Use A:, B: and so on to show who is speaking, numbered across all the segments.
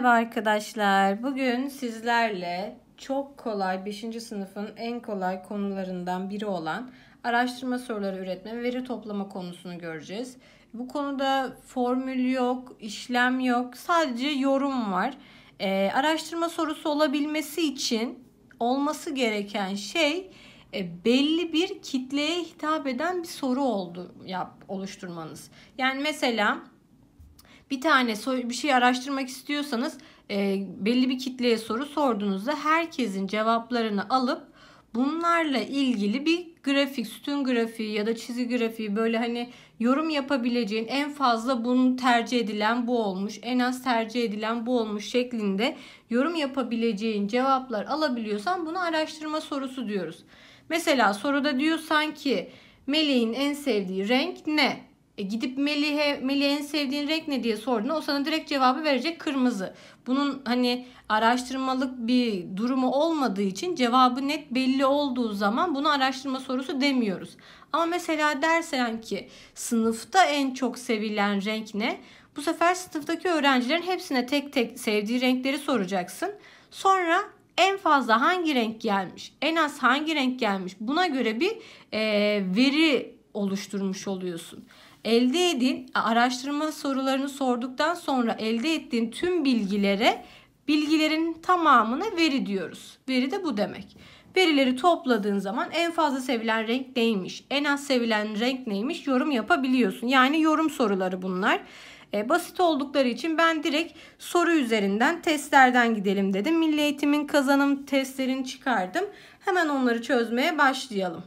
A: Merhaba arkadaşlar. Bugün sizlerle çok kolay 5. sınıfın en kolay konularından biri olan araştırma soruları üretme ve veri toplama konusunu göreceğiz. Bu konuda formül yok, işlem yok, sadece yorum var. Ee, araştırma sorusu olabilmesi için olması gereken şey e, belli bir kitleye hitap eden bir soru oldu yap oluşturmanız. Yani mesela bir tane bir şey araştırmak istiyorsanız e, belli bir kitleye soru sorduğunuzda herkesin cevaplarını alıp bunlarla ilgili bir grafik, sütun grafiği ya da çizgi grafiği böyle hani yorum yapabileceğin en fazla bunun tercih edilen bu olmuş, en az tercih edilen bu olmuş şeklinde yorum yapabileceğin cevaplar alabiliyorsan bunu araştırma sorusu diyoruz. Mesela soruda diyor sanki Meleğin en sevdiği renk ne? E gidip Melih'e Melih en sevdiğin renk ne diye sorduğunda o sana direkt cevabı verecek kırmızı. Bunun hani araştırmalık bir durumu olmadığı için cevabı net belli olduğu zaman bunu araştırma sorusu demiyoruz. Ama mesela dersen ki sınıfta en çok sevilen renk ne? Bu sefer sınıftaki öğrencilerin hepsine tek tek sevdiği renkleri soracaksın. Sonra en fazla hangi renk gelmiş, en az hangi renk gelmiş buna göre bir e, veri oluşturmuş oluyorsun. Elde edin araştırma sorularını sorduktan sonra elde ettiğin tüm bilgilere bilgilerin tamamına veri diyoruz. Veri de bu demek. Verileri topladığın zaman en fazla sevilen renk neymiş, en az sevilen renk neymiş yorum yapabiliyorsun. Yani yorum soruları bunlar. E, basit oldukları için ben direkt soru üzerinden testlerden gidelim dedim. Milli eğitimin kazanım testlerini çıkardım. Hemen onları çözmeye başlayalım.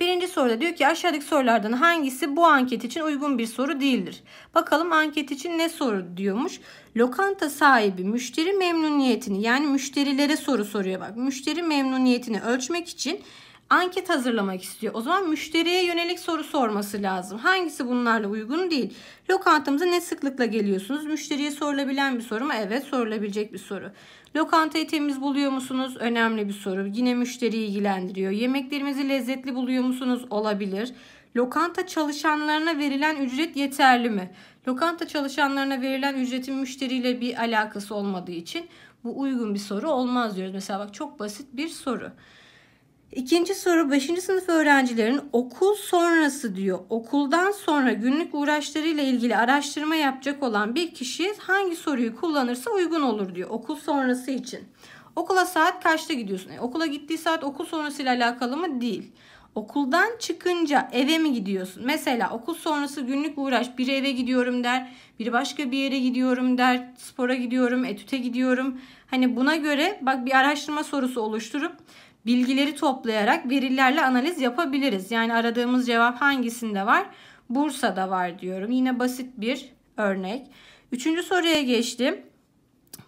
A: Birinci soruda diyor ki aşağıdaki sorulardan hangisi bu anket için uygun bir soru değildir? Bakalım anket için ne soru diyormuş? Lokanta sahibi müşteri memnuniyetini yani müşterilere soru soruyor bak. Müşteri memnuniyetini ölçmek için anket hazırlamak istiyor. O zaman müşteriye yönelik soru sorması lazım. Hangisi bunlarla uygun değil? Lokantamıza ne sıklıkla geliyorsunuz? Müşteriye sorulabilen bir soru mu? Evet sorulabilecek bir soru. Lokantayı temiz buluyor musunuz? Önemli bir soru. Yine müşteri ilgilendiriyor. Yemeklerimizi lezzetli buluyor musunuz? Olabilir. Lokanta çalışanlarına verilen ücret yeterli mi? Lokanta çalışanlarına verilen ücretin müşteriyle bir alakası olmadığı için bu uygun bir soru olmaz diyoruz. Mesela bak çok basit bir soru. İkinci soru 5. sınıf öğrencilerin okul sonrası diyor. Okuldan sonra günlük uğraşlarıyla ilgili araştırma yapacak olan bir kişi hangi soruyu kullanırsa uygun olur diyor okul sonrası için. Okula saat kaçta gidiyorsun? E, okula gittiği saat okul sonrasıyla alakalı mı? Değil. Okuldan çıkınca eve mi gidiyorsun? Mesela okul sonrası günlük uğraş. Biri eve gidiyorum der, biri başka bir yere gidiyorum der, spora gidiyorum, etüte gidiyorum. Hani buna göre bak bir araştırma sorusu oluşturup bilgileri toplayarak verilerle analiz yapabiliriz. Yani aradığımız cevap hangisinde var? Bursa'da var diyorum. Yine basit bir örnek. Üçüncü soruya geçtim.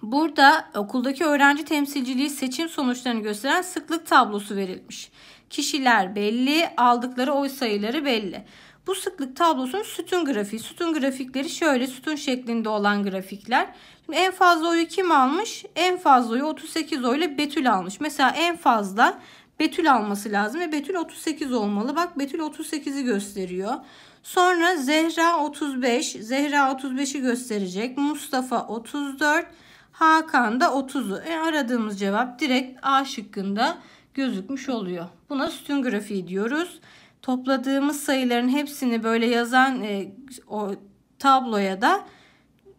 A: Burada okuldaki öğrenci temsilciliği seçim sonuçlarını gösteren sıklık tablosu verilmiş kişiler belli, aldıkları oy sayıları belli. Bu sıklık tablosunun sütun grafiği. Sütun grafikleri şöyle sütun şeklinde olan grafikler. Şimdi en fazla oyu kim almış? En fazla oyu 38 oyla Betül almış. Mesela en fazla Betül alması lazım ve Betül 38 olmalı. Bak Betül 38'i gösteriyor. Sonra Zehra 35, Zehra 35'i gösterecek. Mustafa 34, Hakan da 30'u. E aradığımız cevap direkt A şıkkında gözükmüş oluyor. Buna sütun grafiği diyoruz. Topladığımız sayıların hepsini böyle yazan e, o tabloya da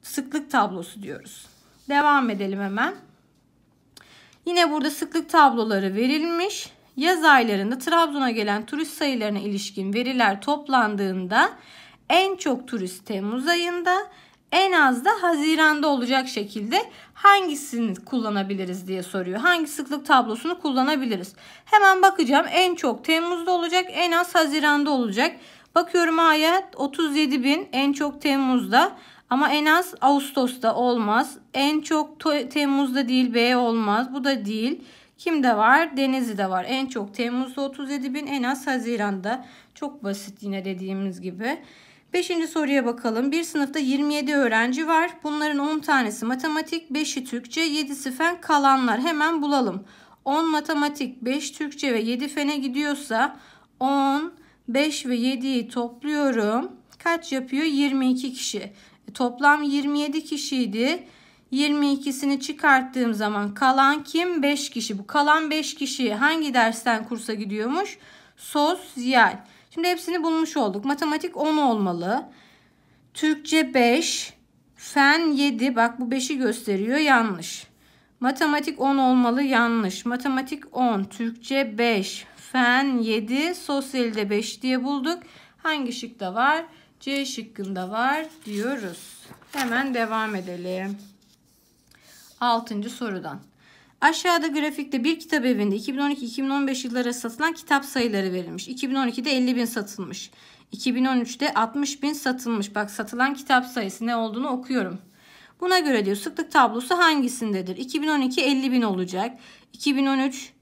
A: sıklık tablosu diyoruz. Devam edelim hemen. Yine burada sıklık tabloları verilmiş. Yaz aylarında Trabzon'a gelen turist sayılarına ilişkin veriler toplandığında en çok turist Temmuz ayında, en az da Haziran'da olacak şekilde hangisini kullanabiliriz diye soruyor. Hangi sıklık tablosunu kullanabiliriz? Hemen bakacağım. En çok Temmuz'da olacak, en az Haziran'da olacak. Bakıyorum A'ya 37 bin en çok Temmuz'da ama en az Ağustos'ta olmaz. En çok Temmuz'da değil B olmaz. Bu da değil. Kim de var? Denizi de var. En çok Temmuz'da 37 bin en az Haziran'da. Çok basit yine dediğimiz gibi. Beşinci soruya bakalım. Bir sınıfta 27 öğrenci var. Bunların 10 tanesi matematik, 5'i Türkçe, 7'si fen kalanlar. Hemen bulalım. 10 matematik, 5 Türkçe ve 7 fene gidiyorsa 10, 5 ve 7'yi topluyorum. Kaç yapıyor? 22 kişi. E, toplam 27 kişiydi. 22'sini çıkarttığım zaman kalan kim? 5 kişi. Bu kalan 5 kişi hangi dersten kursa gidiyormuş? Sosyal. Şimdi hepsini bulmuş olduk. Matematik 10 olmalı. Türkçe 5. Fen 7. Bak bu 5'i gösteriyor. Yanlış. Matematik 10 olmalı. Yanlış. Matematik 10. Türkçe 5. Fen 7. Sosyalde 5 diye bulduk. Hangi şıkta var? C şıkkında var diyoruz. Hemen devam edelim. 6. sorudan. Aşağıda grafikte bir kitap evinde 2012-2015 yılları satılan kitap sayıları verilmiş. 2012'de 50 bin satılmış. 2013'te 60 bin satılmış. Bak satılan kitap sayısı ne olduğunu okuyorum. Buna göre diyor sıklık tablosu hangisindedir? 2012 50 bin olacak. 2013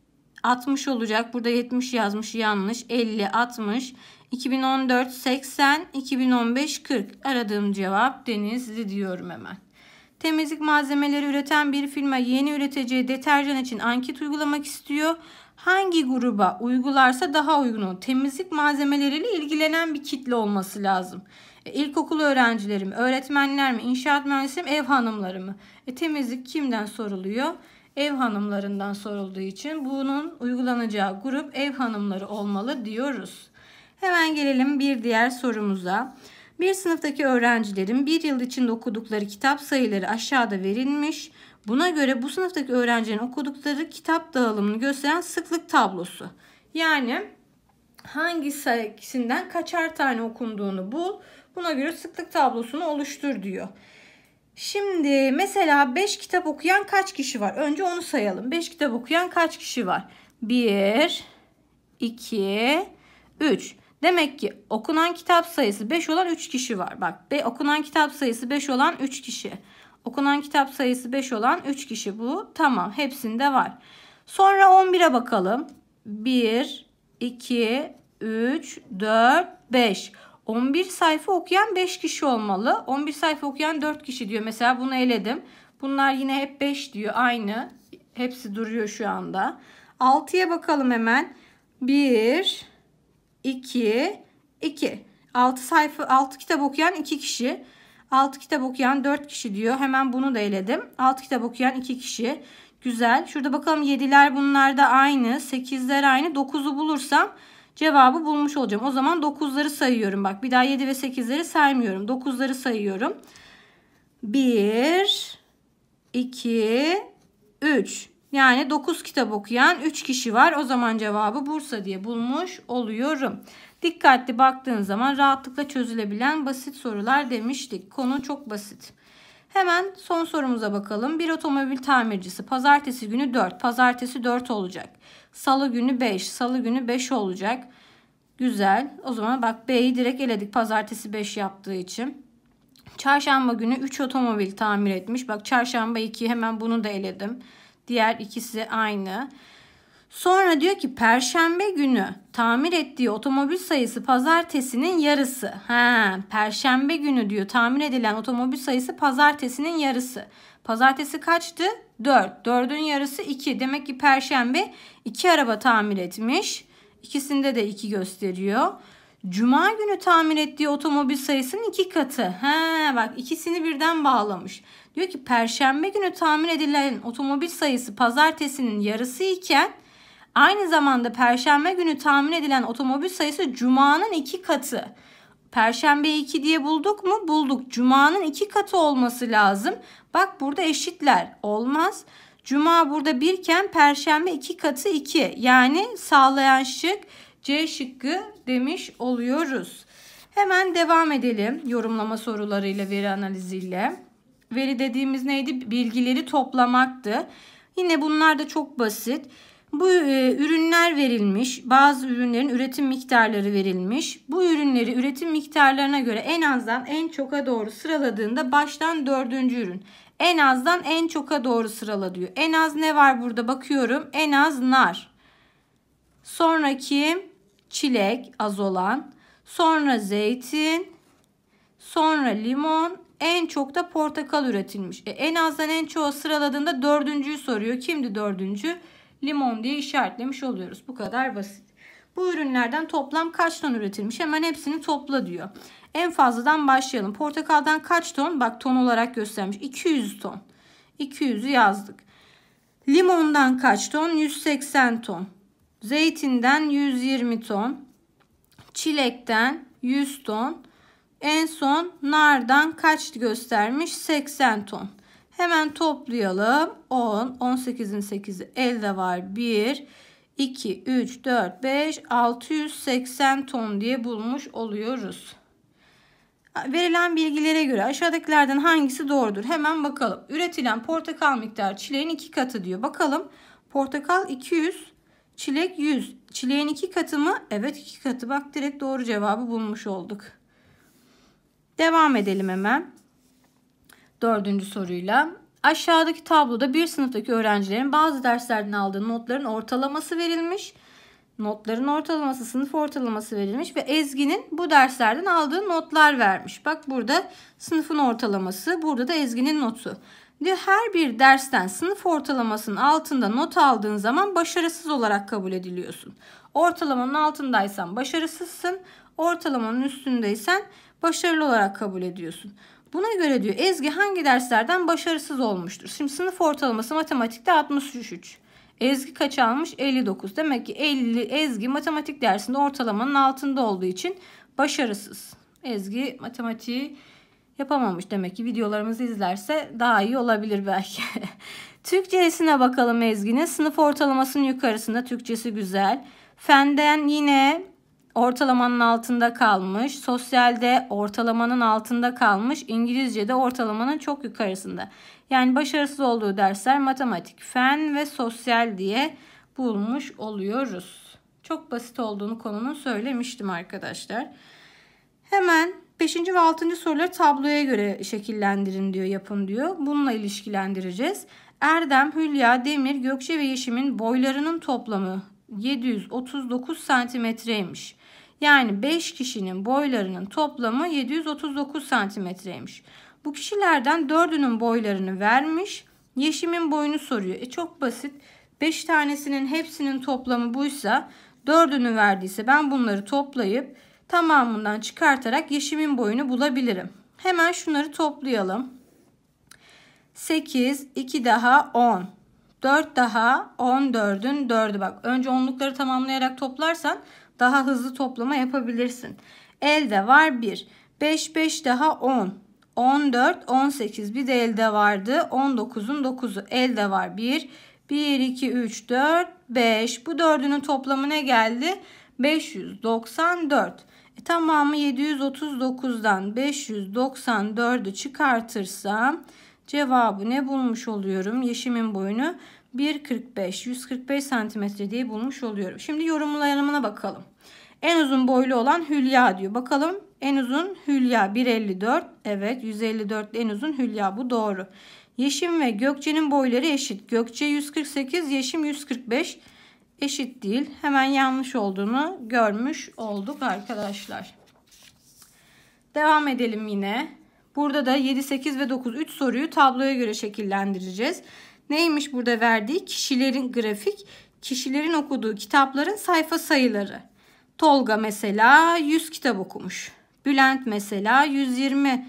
A: 60 olacak. Burada 70 yazmış yanlış. 50 60 2014 80 2015 40 aradığım cevap Denizli diyorum hemen temizlik malzemeleri üreten bir firma yeni üreteceği deterjan için anket uygulamak istiyor. Hangi gruba uygularsa daha uygun olur. Temizlik malzemeleriyle ilgilenen bir kitle olması lazım. E, ilkokul öğrencileri mi, öğretmenler mi, inşaat mühendisleri mi, ev hanımları mı? E, temizlik kimden soruluyor? Ev hanımlarından sorulduğu için bunun uygulanacağı grup ev hanımları olmalı diyoruz. Hemen gelelim bir diğer sorumuza. Bir sınıftaki öğrencilerin bir yıl içinde okudukları kitap sayıları aşağıda verilmiş. Buna göre bu sınıftaki öğrencilerin okudukları kitap dağılımını gösteren sıklık tablosu. Yani hangi hangisinden kaçar tane okunduğunu bul. Buna göre sıklık tablosunu oluştur diyor. Şimdi mesela 5 kitap okuyan kaç kişi var? Önce onu sayalım. 5 kitap okuyan kaç kişi var? 1, 2, 3. Demek ki okunan kitap sayısı 5 olan 3 kişi var. Bak be, okunan kitap sayısı 5 olan 3 kişi. Okunan kitap sayısı 5 olan 3 kişi bu. Tamam hepsinde var. Sonra 11'e bakalım. 1, 2, 3, 4, 5. 11 sayfa okuyan 5 kişi olmalı. 11 sayfa okuyan 4 kişi diyor. Mesela bunu eledim. Bunlar yine hep 5 diyor. Aynı. Hepsi duruyor şu anda. 6'ya bakalım hemen. 1, 2, 2. 6 sayfa 6 kitap okuyan 2 kişi. 6 kitap okuyan 4 kişi diyor. Hemen bunu da eledim. 6 kitap okuyan 2 kişi. Güzel. Şurada bakalım 7'ler bunlar da aynı. 8'ler aynı. 9'u bulursam cevabı bulmuş olacağım. O zaman 9'ları sayıyorum. Bak bir daha 7 ve 8'leri saymıyorum. 9'ları sayıyorum. 1 2 3 yani 9 kitap okuyan 3 kişi var. O zaman cevabı Bursa diye bulmuş oluyorum. Dikkatli baktığın zaman rahatlıkla çözülebilen basit sorular demiştik. Konu çok basit. Hemen son sorumuza bakalım. Bir otomobil tamircisi pazartesi günü 4, pazartesi 4 olacak. Salı günü 5, salı günü 5 olacak. Güzel. O zaman bak B'yi direkt eledik pazartesi 5 yaptığı için. Çarşamba günü 3 otomobil tamir etmiş. Bak çarşamba 2 hemen bunu da eledim. Diğer ikisi aynı. Sonra diyor ki perşembe günü tamir ettiği otomobil sayısı pazartesinin yarısı. Ha, perşembe günü diyor tamir edilen otomobil sayısı pazartesinin yarısı. Pazartesi kaçtı? 4. 4'ün yarısı 2. Demek ki perşembe 2 araba tamir etmiş. İkisinde de 2 gösteriyor. Cuma günü tamir ettiği otomobil sayısının iki katı. He bak ikisini birden bağlamış. Diyor ki perşembe günü tamir edilen otomobil sayısı pazartesinin yarısı iken aynı zamanda perşembe günü tamir edilen otomobil sayısı cumanın iki katı. Perşembe 2 diye bulduk mu? Bulduk. Cuma'nın 2 katı olması lazım. Bak burada eşitler. Olmaz. Cuma burada 1 iken Perşembe 2 katı 2. Yani sağlayan şık C şıkkı demiş oluyoruz. Hemen devam edelim yorumlama sorularıyla veri analiziyle. Veri dediğimiz neydi? Bilgileri toplamaktı. Yine bunlar da çok basit. Bu e, ürünler verilmiş. Bazı ürünlerin üretim miktarları verilmiş. Bu ürünleri üretim miktarlarına göre en azdan en çoka doğru sıraladığında baştan dördüncü ürün. En azdan en çoka doğru sırala diyor. En az ne var burada bakıyorum. En az nar. Sonraki çilek az olan, sonra zeytin, sonra limon, en çok da portakal üretilmiş. E, en azdan en çoğu sıraladığında dördüncüyü soruyor. Kimdi dördüncü? Limon diye işaretlemiş oluyoruz. Bu kadar basit. Bu ürünlerden toplam kaç ton üretilmiş? Hemen hepsini topla diyor. En fazladan başlayalım. Portakaldan kaç ton? Bak ton olarak göstermiş. 200 ton. 200'ü yazdık. Limondan kaç ton? 180 ton. Zeytinden 120 ton. Çilekten 100 ton. En son nardan kaç göstermiş? 80 ton. Hemen toplayalım. 10, 18'in 8'i elde var. 1, 2, 3, 4, 5, 680 ton diye bulmuş oluyoruz. Verilen bilgilere göre aşağıdakilerden hangisi doğrudur? Hemen bakalım. Üretilen portakal miktarı çileğin iki katı diyor. Bakalım portakal 200, Çilek 100. Çileğin iki katı mı? Evet iki katı. Bak direkt doğru cevabı bulmuş olduk. Devam edelim hemen. Dördüncü soruyla. Aşağıdaki tabloda bir sınıftaki öğrencilerin bazı derslerden aldığı notların ortalaması verilmiş. Notların ortalaması, sınıf ortalaması verilmiş ve Ezgi'nin bu derslerden aldığı notlar vermiş. Bak burada sınıfın ortalaması, burada da Ezgi'nin notu de her bir dersten sınıf ortalamasının altında not aldığın zaman başarısız olarak kabul ediliyorsun. Ortalamanın altındaysan başarısızsın, ortalamanın üstündeysen başarılı olarak kabul ediyorsun. Buna göre diyor Ezgi hangi derslerden başarısız olmuştur? Şimdi sınıf ortalaması matematikte 63. Ezgi kaç almış? 59. Demek ki 50 Ezgi matematik dersinde ortalamanın altında olduğu için başarısız. Ezgi matematiği yapamamış. Demek ki videolarımızı izlerse daha iyi olabilir belki. Türkçesine bakalım Ezgi'nin. Sınıf ortalamasının yukarısında Türkçesi güzel. Fenden yine ortalamanın altında kalmış. Sosyalde ortalamanın altında kalmış. İngilizce'de ortalamanın çok yukarısında. Yani başarısız olduğu dersler matematik, fen ve sosyal diye bulmuş oluyoruz. Çok basit olduğunu konunun söylemiştim arkadaşlar. Hemen Beşinci ve altıncı soruları tabloya göre şekillendirin diyor, yapın diyor. Bununla ilişkilendireceğiz. Erdem, Hülya, Demir, Gökçe ve Yeşim'in boylarının toplamı 739 santimetreymiş. Yani 5 kişinin boylarının toplamı 739 santimetreymiş. Bu kişilerden 4'ünün boylarını vermiş. Yeşim'in boyunu soruyor. E çok basit. 5 tanesinin hepsinin toplamı buysa 4'ünü verdiyse ben bunları toplayıp tamamından çıkartarak yeşimin boyunu bulabilirim. Hemen şunları toplayalım. 8, 2 daha 10. 4 daha 14'ün 4'ü bak. Önce onlukları tamamlayarak toplarsan daha hızlı toplama yapabilirsin. Elde var 1. 5, 5 daha 10. 14, 18 bir de elde vardı. 19'un 9'u elde var 1. 1, 2, 3, 4, 5. Bu dördünün toplamı ne geldi? 594. E, tamamı 739'dan 594'ü çıkartırsam cevabı ne bulmuş oluyorum? Yeşimin boyunu 1.45, 145 santimetre diye bulmuş oluyorum. Şimdi yorumlarına bakalım. En uzun boylu olan Hülya diyor. Bakalım en uzun Hülya 1.54. Evet 154 en uzun Hülya bu doğru. Yeşim ve Gökçe'nin boyları eşit. Gökçe 148, Yeşim 145 eşit değil. Hemen yanlış olduğunu görmüş olduk arkadaşlar. Devam edelim yine. Burada da 7, 8 ve 9 3 soruyu tabloya göre şekillendireceğiz. Neymiş burada verdiği kişilerin grafik? Kişilerin okuduğu kitapların sayfa sayıları. Tolga mesela 100 kitap okumuş. Bülent mesela 120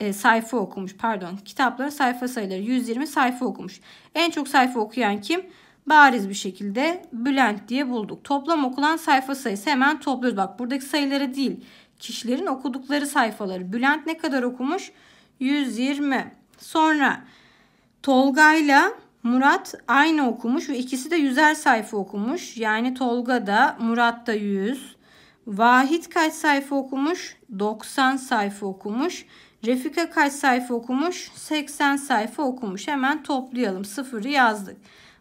A: e, sayfa okumuş. Pardon kitapların sayfa sayıları 120 sayfa okumuş. En çok sayfa okuyan kim? bariz bir şekilde Bülent diye bulduk. Toplam okulan sayfa sayısı hemen topluyoruz. Bak buradaki sayıları değil kişilerin okudukları sayfaları. Bülent ne kadar okumuş? 120. Sonra Tolga ile Murat aynı okumuş ve ikisi de yüzer sayfa okumuş. Yani Tolga da Murat da 100. Vahit kaç sayfa okumuş? 90 sayfa okumuş. Refika kaç sayfa okumuş? 80 sayfa okumuş. Hemen toplayalım. Sıfırı yazdık.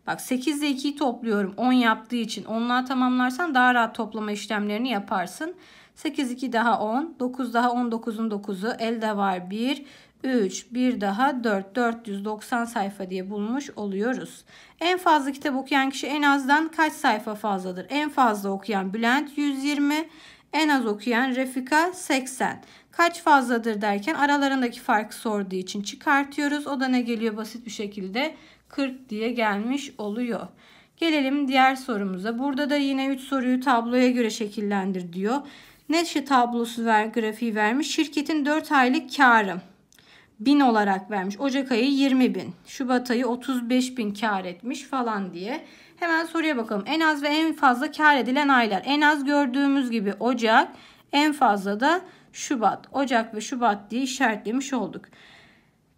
A: Bak 8 ile 2'yi topluyorum 10 yaptığı için. Onluğa tamamlarsan daha rahat toplama işlemlerini yaparsın. 8 2 daha 10 9 daha 19'un 9'u elde var 1 3 1 daha 4 490 sayfa diye bulmuş oluyoruz. En fazla kitap okuyan kişi en azdan kaç sayfa fazladır? En fazla okuyan Bülent 120 en az okuyan Refika 80. Kaç fazladır derken aralarındaki farkı sorduğu için çıkartıyoruz. O da ne geliyor basit bir şekilde 40 diye gelmiş oluyor. Gelelim diğer sorumuza. Burada da yine 3 soruyu tabloya göre şekillendir diyor. Neşe tablosu ver, grafiği vermiş. Şirketin 4 aylık karı 1000 olarak vermiş. Ocak ayı 20 bin. Şubat ayı 35 bin kar etmiş falan diye. Hemen soruya bakalım. En az ve en fazla kar edilen aylar. En az gördüğümüz gibi Ocak. En fazla da Şubat. Ocak ve Şubat diye işaretlemiş olduk.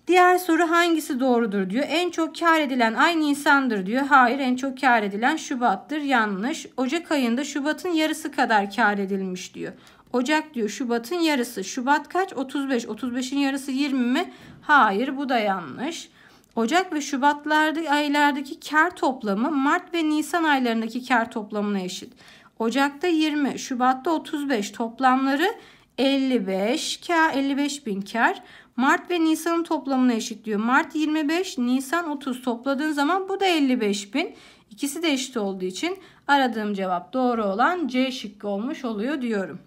A: Diğer soru hangisi doğrudur diyor. En çok kar edilen ay Nisan'dır diyor. Hayır en çok kar edilen Şubat'tır. Yanlış. Ocak ayında Şubat'ın yarısı kadar kar edilmiş diyor. Ocak diyor Şubat'ın yarısı. Şubat kaç? 35. 35'in yarısı 20 mi? Hayır bu da yanlış. Ocak ve Şubatlarda aylardaki kar toplamı Mart ve Nisan aylarındaki kar toplamına eşit. Ocak'ta 20, Şubat'ta 35 toplamları 55 kar, 55 bin kar. Mart ve Nisan'ın toplamına eşitliyor. Mart 25, Nisan 30 topladığın zaman bu da 55 bin. İkisi de eşit olduğu için aradığım cevap doğru olan C şıkkı olmuş oluyor diyorum.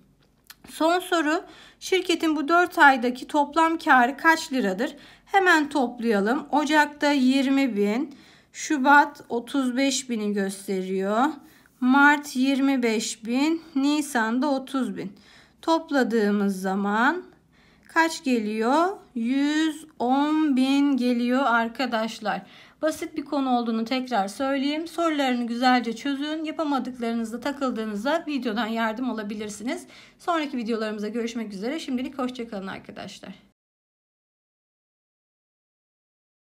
A: Son soru şirketin bu 4 aydaki toplam karı kaç liradır? Hemen toplayalım. Ocak'ta 20 bin, Şubat 35 bini gösteriyor. Mart 25 bin, Nisan'da 30 bin. Topladığımız zaman kaç geliyor? 110 bin geliyor arkadaşlar. Basit bir konu olduğunu tekrar söyleyeyim. Sorularını güzelce çözün. Yapamadıklarınızda takıldığınızda videodan yardım olabilirsiniz. Sonraki videolarımıza görüşmek üzere. Şimdilik hoşçakalın arkadaşlar.